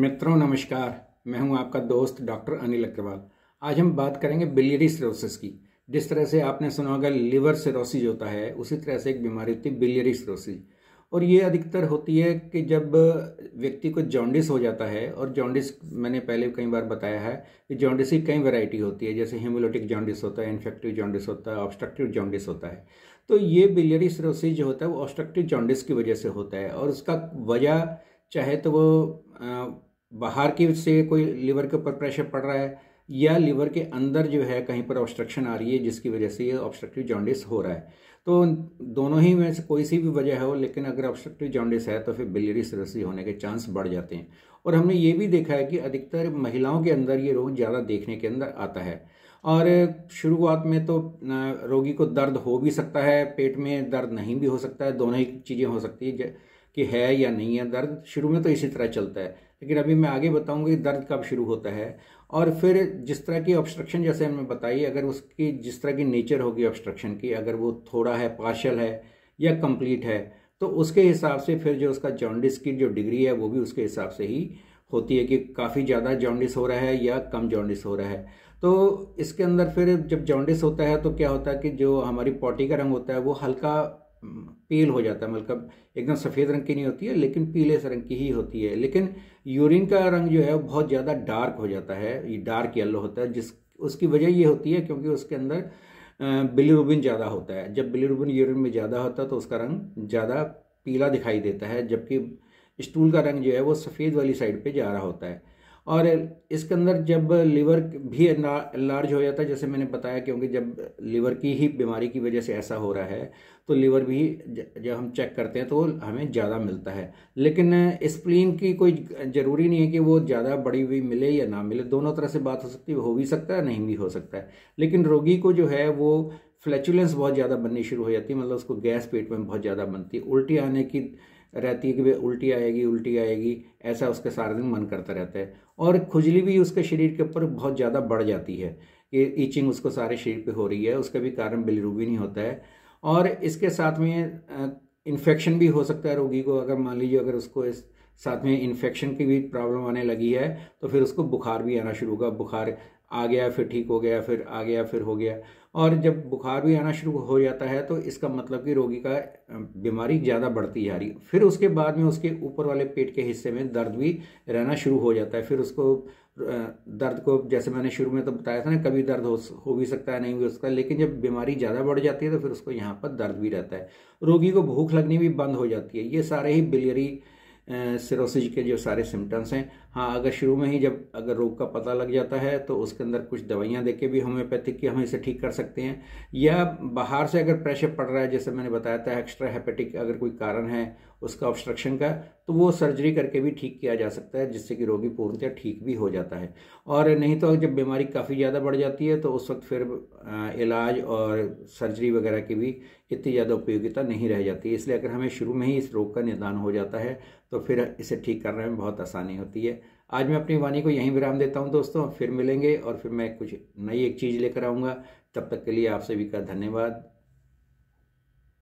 मित्रों नमस्कार मैं हूं आपका दोस्त डॉक्टर अनिल अग्रवाल आज हम बात करेंगे बिलियरी सिरोसिस की जिस तरह से आपने सुना होगा लिवर सिरोसिस होता है उसी तरह से एक बीमारी होती है बिलियरी सिरोसिस और ये अधिकतर होती है कि जब व्यक्ति को जॉन्डिस हो जाता है और जॉन्डिस मैंने पहले कई बार बताया है कि जॉन्डिस की कई वैरायटी होती है जैसे हेमोलोटिक जॉन्डिस होता है इन्फेक्टिव जॉन्डिस होता है ऑब्स्ट्रक्टिव जॉन्डिस होता है तो ये बिलियरी सिरोसिस जो होता है वो ऑब्स्ट्रक्टिव जॉन्डिस की वजह से होता है और उसका वजह चाहे तो वो बाहर की से कोई लीवर के ऊपर प्रेशर पड़ रहा है या लीवर के अंदर जो है कहीं पर ऑब्स्ट्रक्शन आ रही है जिसकी वजह से ये ऑब्स्ट्रक्टिव जॉन्डिस हो रहा है तो दोनों ही में से कोई सी भी वजह हो लेकिन अगर ऑब्स्ट्रक्टिव जॉन्डिस है तो फिर बिलियरी सिरोसिस होने के चांस बढ़ जाते हैं और हमने ये भी देखा है कि अधिकतर महिलाओं के अंदर ये रोग ज़्यादा देखने के अंदर आता है और शुरुआत में तो रोगी को दर्द हो भी सकता है पेट में दर्द नहीं भी हो सकता है दोनों ही चीज़ें हो सकती है कि है या नहीं है दर्द शुरू में तो इसी तरह चलता है लेकिन अभी मैं आगे बताऊंगा कि दर्द कब शुरू होता है और फिर जिस तरह की ऑब्स्ट्रक्शन जैसे हमने बताई अगर उसकी जिस तरह की नेचर होगी ऑब्स्ट्रक्शन की अगर वो थोड़ा है पार्शल है या कंप्लीट है तो उसके हिसाब से फिर जो उसका जॉन्डिस की जो डिग्री है वो भी उसके हिसाब से ही होती है कि काफ़ी ज़्यादा जॉन्डिस हो रहा है या कम जॉन्डिस हो रहा है तो इसके अंदर फिर जब जॉन्डिस होता है तो क्या होता है कि जो हमारी पॉटी का रंग होता है वो हल्का पील हो जाता है मतलब एकदम सफ़ेद रंग की नहीं होती है लेकिन पीले से रंग की ही होती है लेकिन यूरिन का रंग जो है बहुत ज़्यादा डार्क हो जाता है ये डार्क येलो होता है जिस उसकी वजह ये होती है क्योंकि उसके अंदर बिलीरुबिन ज़्यादा होता है जब बिलीरुबिन यूरिन में ज़्यादा होता है तो उसका रंग ज़्यादा पीला दिखाई देता है जबकि स्टूल का रंग जो है वो सफ़ेद वाली साइड पर जा रहा होता है और इसके अंदर जब लीवर भी लार्ज हो जाता है जैसे मैंने बताया क्योंकि जब लीवर की ही बीमारी की वजह से ऐसा हो रहा है तो लीवर भी जब हम चेक करते हैं तो हमें ज़्यादा मिलता है लेकिन स्प्लीन की कोई ज़रूरी नहीं है कि वो ज़्यादा बड़ी हुई मिले या ना मिले दोनों तरह से बात हो सकती है हो भी सकता है नहीं भी हो सकता है लेकिन रोगी को जो है वो फ्लैचुलेंस बहुत ज़्यादा बननी शुरू हो जाती है मतलब उसको गैस पेट में बहुत ज़्यादा बनती है उल्टी आने की रहती है कि भाई उल्टी आएगी उल्टी आएगी ऐसा उसके सारा दिन मन करता रहता है और खुजली भी उसके शरीर के ऊपर बहुत ज़्यादा बढ़ जाती है कि ईचिंग उसको सारे शरीर पे हो रही है उसका भी कारण बिलरूबी नहीं होता है और इसके साथ में इन्फेक्शन भी हो सकता है रोगी को अगर मान लीजिए अगर उसको इस साथ में इन्फेक्शन की भी प्रॉब्लम आने लगी है तो फिर उसको बुखार भी आना शुरू होगा बुखार आ गया फिर ठीक हो गया फिर आ गया फिर हो गया और जब बुखार भी आना शुरू हो जाता है तो इसका मतलब कि रोगी का बीमारी ज़्यादा बढ़ती जा रही फिर उसके बाद में उसके ऊपर वाले पेट के हिस्से में दर्द भी रहना शुरू हो जाता है फिर उसको दर्द को जैसे मैंने शुरू में तो बताया था ना कभी दर्द हो हो भी सकता है नहीं भी हो सकता लेकिन जब बीमारी ज़्यादा बढ़ जाती है तो फिर उसको यहाँ पर दर्द भी रहता है रोगी को भूख लगनी भी बंद हो जाती है ये सारे ही बिलियरी सिरोसिज के जो सारे सिम्टम्स हैं हाँ अगर शुरू में ही जब अगर रोग का पता लग जाता है तो उसके अंदर कुछ दवाइयाँ दे के भी होम्योपैथिक की हम इसे ठीक कर सकते हैं या बाहर से अगर प्रेशर पड़ रहा है जैसे मैंने बताया था एक्स्ट्रा हेपेटिक अगर कोई कारण है उसका ऑब्स्ट्रक्शन का तो वो सर्जरी करके भी ठीक किया जा सकता है जिससे कि रोगी पूर्णतः ठीक भी हो जाता है और नहीं तो जब बीमारी काफ़ी ज़्यादा बढ़ जाती है तो उस वक्त फिर इलाज और सर्जरी वगैरह की भी इतनी ज़्यादा उपयोगिता नहीं रह जाती इसलिए अगर हमें शुरू में ही इस रोग का निदान हो जाता है तो फिर इसे ठीक करने में बहुत आसानी होती है आज मैं अपनी वाणी को यहीं विराम देता हूँ दोस्तों फिर मिलेंगे और फिर मैं कुछ नई एक चीज़ लेकर आऊँगा तब तक के लिए आप सभी का धन्यवाद